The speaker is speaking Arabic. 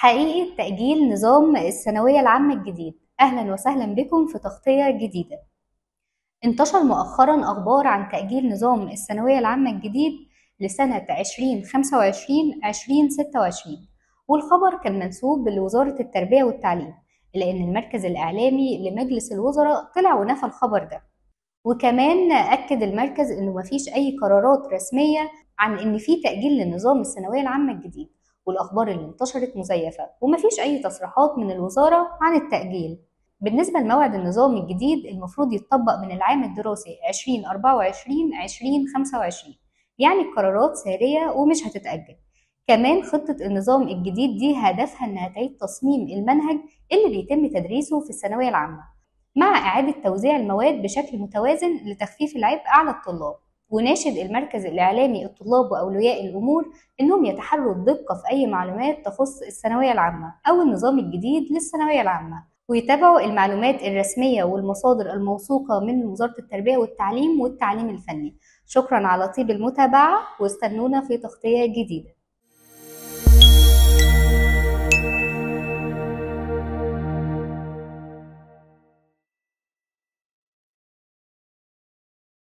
حقيقة تأجيل نظام الثانوية العامة الجديد أهلا وسهلا بكم في تغطية جديدة انتشر مؤخرا أخبار عن تأجيل نظام الثانوية العامة الجديد لسنة 2025-2026 والخبر كان منسوب لوزارة التربية والتعليم لأن المركز الإعلامي لمجلس الوزراء طلع ونفى الخبر ده وكمان أكد المركز أنه مفيش أي قرارات رسمية عن أن في تأجيل لنظام الثانوية العامة الجديد والأخبار اللي انتشرت مزيفة ومفيش أي تصريحات من الوزارة عن التأجيل بالنسبة لموعد النظام الجديد المفروض يتطبق من العام الدراسي 2024-2025 يعني القرارات سارية ومش هتتأجل كمان خطة النظام الجديد دي هدفها إنها تعيد تصميم المنهج اللي بيتم تدريسه في الثانوية العامة مع إعادة توزيع المواد بشكل متوازن لتخفيف العبء على الطلاب وناشد المركز الإعلامي الطلاب وأولياء الأمور إنهم يتحروا الدقة في أي معلومات تخص الثانوية العامة أو النظام الجديد للثانوية العامة ويتابعوا المعلومات الرسمية والمصادر الموثوقة من وزارة التربية والتعليم والتعليم الفني شكرا على طيب المتابعة واستنونا في تغطية جديدة